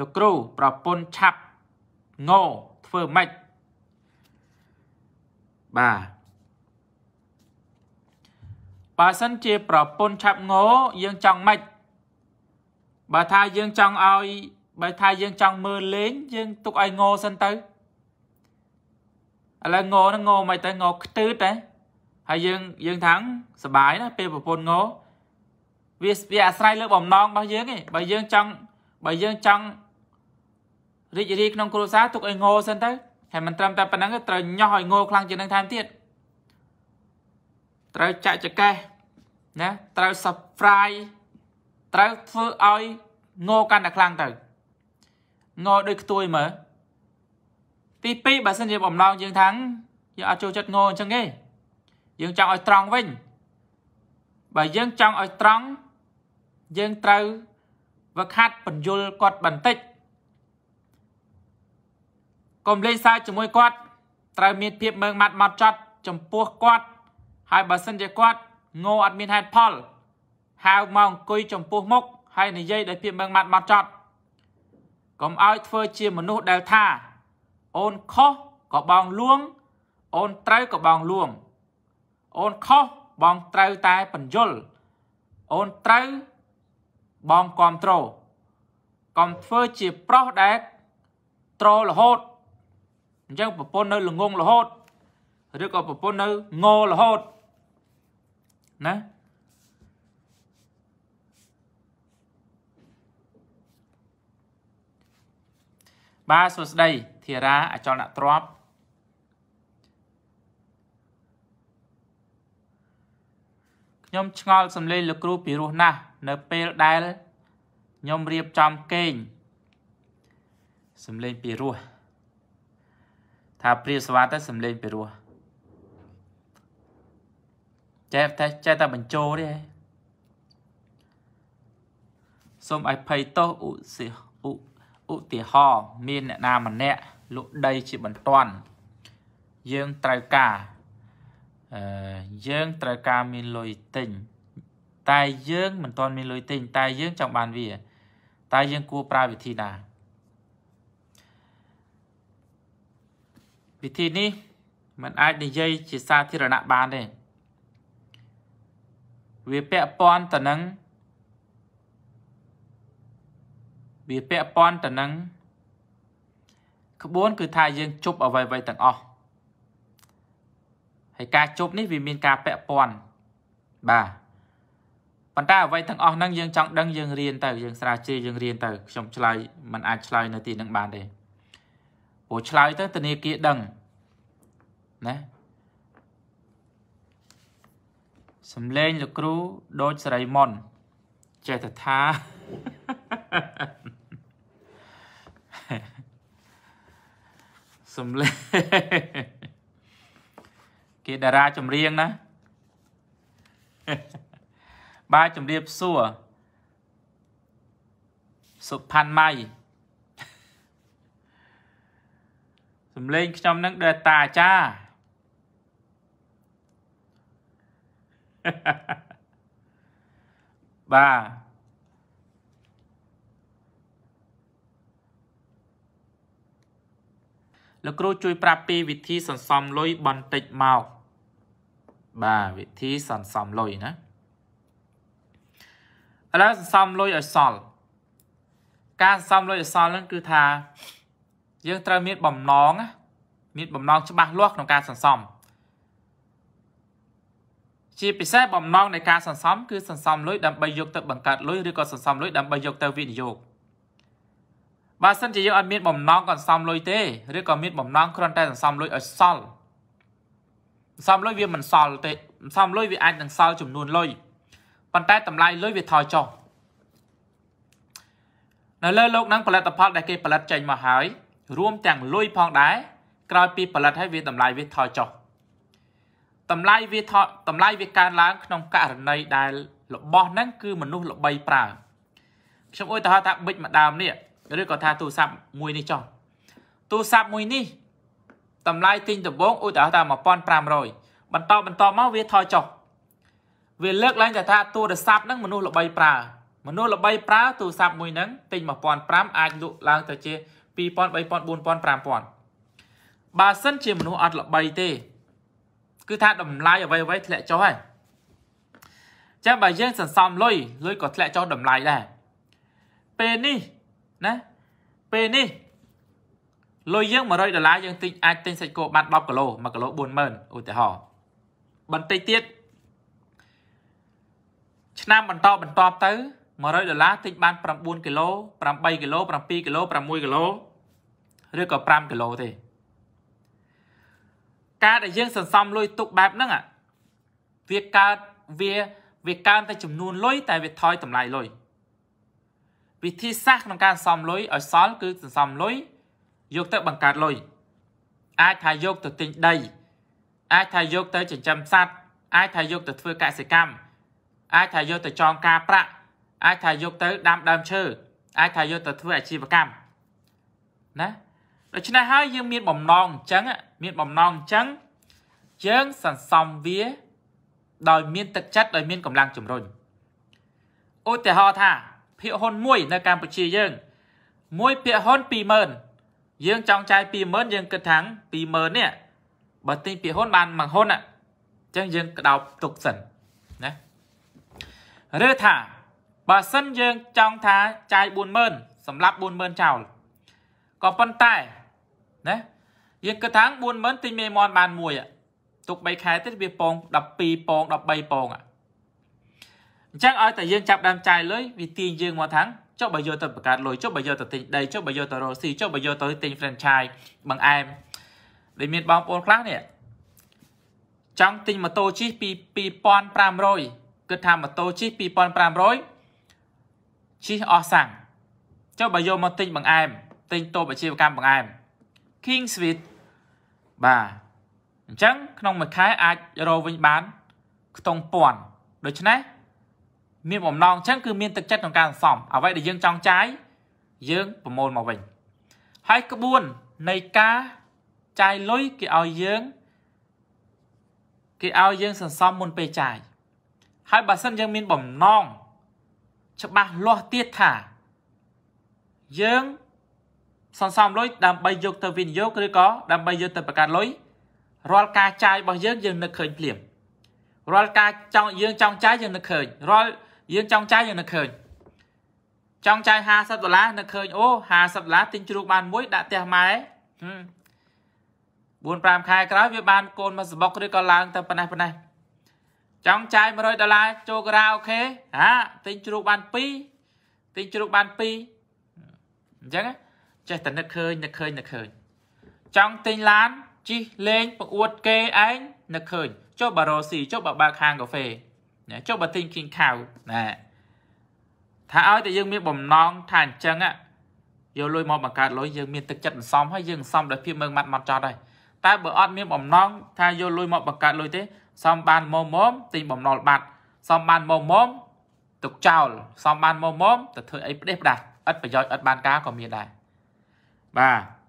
លោកគ្រូប្រពន្ធឆាប់ងធ្វើម៉េចបាទបើសិនជាប្រពន្ធឆាប់ងយើងចង់ម៉េចបើថាយើងចង់ឲ្យបើថាយើងចង់មើលលេងយើងទុកឲ្យងសិនទៅឥឡូវងហ្នឹងងមិនទៅងខ្ទឺតែហើយយើងយើងថាំងសបាយណាពេលប្រពន្ធងវាវាអាស្រ័យលើបំណងរបស់យើងឯងបើយើងចង់បើយើងចង់រីករាយក្នុងគ្រួសារទុកឲ្យងោសិនទៅហើយមិនត្រឹមតែប៉ុណ្្នឹងត្រូវញោះឲ្យងោខ្លាំងជាងនឹងថែមទៀតត្រូវចាក់ចកេះណាត្រូវ surprise ត្រូវធ្វើឲ្យងោកាន់តែខ្លាំងទៅងោដូចខ្ទួយមើលទី2បើសិនជាបំឡងយើងថាំងយើងអត់ចូលចិត្តងោអញ្ចឹងទេយើងចង់ឲ្យត្រង់វិញបើយើងចង់ឲ្យត្រង់យើងត្រូវវឹកហាត់បញ្យលគាត់បន្តិចកុំលេងសើចជាមួយគាត់ត្រូវមានភាពមើងម៉ាត់ម៉ត់ចត់ ចំពោះគាត់ហើយបើសិនជាគាត់ងោអត់មានហេតុផលហៅមកអង្គុយចំពោះមុខហើយនិយាយដោយភាពមើងម៉ាត់ម៉ត់ចត់កុំឲ្យធ្វើជាមនុស្សដែលថា អូនខុសក៏បងលួងអូនត្រូវក៏បងលួង អូនខុសបងត្រូវតែបញ្យលអូនត្រូវបងគ្រប់ត្រូលកុំធ្វើជាប្រុសដែលត្ររហូតអញ្ចឹងប្រពន្ធនៅល្ងងរហូតឬក៏ប្រពន្ធនៅងរហូតណាបាទសួស្តីធារាអចលនទ្រព្យខ្ញុំឆ្ងល់សំឡេងលោកគ្រូពីរោះណាស់នៅ ពេលដែលខ្ញុំរៀបចំកេងសំឡេងពីរោះថាព្រាបស្វាទៅសំលេងពីរោះចេះតែចេះតែបញ្ចូលទេសូមឲ្យភ័យទោសឧសៀឧទាហរណ៍មាន អ្នកណាម្នាក់លក់ដីជាបន្ទាន់យើងត្រូវការអឺយើងត្រូវការមានលុយទិញ តែយើងមិនទាន់មានលុយទិញតែយើងចង់បានវា តែយើងគួរប្រើវិធីណាវិធីនេះมันអាចនិយាយជាសាធារណៈបានទេវាពាក់ព័ន្ធទៅនឹងវាពាក់ព័ន្ធទៅនឹងក្បួន គឺថាយើង ជប់អ្វីៗទាំងអស់ហើយការជប់នេះ វាមានការពាក់ព័ន្ធបាទប៉ុន្តែអ្វីទាំងអស់ហ្នឹងយើងចង់ដឹងយើងរៀនទៅយើងស្រាវជ្រាវយើងរៀនទៅខ្ញុំឆ្លើយមិនអាចឆ្លើយនៅទីនឹងបានទេព្រោះឆ្លើយទៅធនាគារដឹងណាសំលេងលោកគ្រូដូចសរីមុនចេះតែថាសំលេងគេតារាចម្រៀងណា បាទចម្រៀបសួរសុផាន់ម៉ៃសំឡេងខ្ញុំនឹងដេតាអាចារ្យបាទលោកគ្រូជួយ ប្រាប់ពីវិធី សន្សំលុយបន្តិចមកបាទវិធីសន្សំលុយណាឥឡូវសន្សំលុយឲ្យសល់ការសន្សំលុយឲ្យសល់នឹងគឺថាយើងត្រូវមានបំណង មានបំណង ច្បាស់លាស់ក្នុងការសន្សំជាពិសេសបំណងនៃការសន្សំគឺសន្សំលុយដើម្បីយកទៅបង្កើតលុយឬក៏សន្សំលុយដើម្បីយកទៅវិនិយោគបើសិនជាយើងអត់មានបំណងកន្សំលុយទេឬក៏មានបំណងគ្រាន់តែសន្សំលុយឲ្យសល់សន្សំលុយវាមិនសល់ទេសន្សំលុយវាអាចនឹងសល់ចំនួនលុយប៉ុន្តែ តម្លៃលុយវាថយចុះនៅលើលោកនឹងផលិតផលដែលគេផលិតចេញមកហើយរួមទាំងលុយផងដែរក្រោយពីផលិតហើយវាតម្លៃវាថយចុះតម្លៃវាថយតម្លៃវាកើនឡើងក្នុងករណីដែលរបស់ហ្នឹងគឺមនុស្សល្បីប្រើខ្ញុំអួយទៅហៅថាប៊ិចម្ដាមនេះឬក៏ថាទូរស័ព្ទមួយនេះចុះទូរស័ព្ទមួយនេះតម្លៃទិញដំបូងឧទាហរណ៍ថា1500បន្តបន្តមកវាថយចុះវាលើកឡើងថាទូរស័ព្ទហ្នឹងមនុស្សល្បីប្រើមនុស្សល្បីប្រើទូរស័ព្ទមួយហ្នឹងទិញ1500អាចលក់ឡើងទៅជា1500 2000 3000 4000 5000បើសិនជាមនុស្សអត់ល្បីទេ គឺថាតម្លៃអ្វីអ្វីធ្លាក់ចុះហើយចាំបើយើងសន្សំលុយលុយក៏ធ្លាក់ចុះតម្លៃដែរពេលនេះណាពេលនេះលុយយើង100ដុល្លារយើងទិញអាចទិញសាច់គោបាន10គីឡូ1គីឡូ40000ឧទាហរណ៍បន្តិចទៀតឆ្នាំបន្តបន្តទៅ100ដុល្លារទិញបាន9គីឡូ8គីឡូ7គីឡូ6គីឡូឬក៏5គីឡូទេការដែលយើងសន្សំលុយទុកបែបហ្នឹងវាកើតវាវាកើនតែចំនួនលុយតែវាថយតម្លៃលុយវិធីសាស្ត្រក្នុងការសន្សំលុយឲ្យសល់គឺសន្សំលុយយកទៅបង្កើតលុយអាចថាយកទៅទិញដី អាចថាយកទៅចិញ្ចឹមសត្វអាចថាយកទៅធ្វើកសិកម្មអាចថាយកទៅចងការប្រាក់អាចថាយកទៅដាំដើមឈើអាចថាយកទៅធ្វើអាជីវកម្មណាដូច្នេះហើយយើងមានបំណងអញ្ចឹងមានបំណងអញ្ចឹងយើងសន្សំវា ដោយ មានទឹកចិត្តដោយមានកម្លាំងជំរុញឧទាហរណ៍ថាភាគហ៊ុនមួយ នៅកម្ពុជាយើង មួយភាគហ៊ុន20000យើងចង់ចាយ20000យើងគិតថា20000នេះបើទិញភាគហ៊ុនបានមួយហ៊ុនអញ្ចឹងយើងក្តោបទុកសិនណាឬថាបើសិនយើងចង់ថាចាយ40000សម្រាប់40000ចោលក៏ប៉ុន្តែណាយើងគិតថា40000ទិញមេមន់បានមួយទុក3ខែទៀតវាពង12ពង13ពងអញ្ចឹងឲ្យតែយើងចាប់ដើមចាយលុយវាទាញយើងមកថាចុះបើយកទៅបង្កើតលុយចុះបើយកទៅទិញដីចុះបើយកទៅរកស៊ីចុះបើយកទៅទិញ franchise បង្អែមដែលមានបងប្អូនខ្លះនេះចង់ទិញម៉ូតូជិះពី2500គិតថាម៉ូតូជិះ2500ជិះអស់សាំងចុះបើយកមកទិញបង្អែមទិញតូបអាជីវកម្មបង្អែម King Sweet បាទអញ្ចឹងក្នុងមួយខែអាចរកវិញបានខ្ទង់ពាន់ ដូច្នេះមានបំណងអញ្ចឹងគឺមានទឹកចិត្តក្នុងការសន្សំអ្វីដែលយើងចង់ចាយយើងប្រមូលមកវិញហើយក្បួននៃការចាយលុយគេឲ្យយើងគេឲ្យយើងសន្សំមុនពេលចាយ ហើយបើសិនយើងមានបំណងច្បាស់លាស់ទៀតថាយើងសន្សំលុយដើម្បីយកទៅវិនិយោគឬក៏ដើម្បីយកទៅបង្កើតលុយរាល់ការចាយរបស់យើងយើងនឹកឃើញភ្លាមរាល់ការចង់យើងចង់ចាយយើងនឹកឃើញរាល់យើងចង់ចាយយើងនឹកឃើញចង់ចាយ50ដុល្លារនឹកឃើញអូ50ដុល្លារទិញជ្រូកបានមួយដាក់ផ្ទះម៉ែ4 5ខែក្រោយវាបានកូនមកសបុកឬក៏ឡើង ទៅប៉ណ្ណេះប៉ណ្ណេះចង់ចាយ100ដុល្លារចូលការ៉ាអូខេហាទិញជ្រូកបាន2ទិញជ្រូកបាន2អញ្ចឹងណាចេះតែនឹកឃើញនឹកឃើញនឹកឃើញចង់ទិញឡានជីលេងបង្អួតគេឯងនឹកឃើញចុះបារោស៊ីចុះបើបើកហាងកាហ្វេណាចុះបើទិញ King Cow ណាថាឲ្យតែយើងមានបំណងថាអញ្ចឹងយកលុយមកបង្កើតលុយយើងមានទឹកចិត្តមិនសមហើយយើងសំដោយភាពមើងម៉ាត់ម៉ត់ចត់ហើយតែបើអត់មានបំណងថាយកលុយមកបង្កើតលុយទេសំបានមុំមុំទិញបំណុលបាត់សំបានមុំមុំទុកចោលសំបានមុំមុំទៅធ្វើអីផ្ដេសផ្ដាស់ឥតប្រយោជន៍ឥតបានការក៏មានដែរ3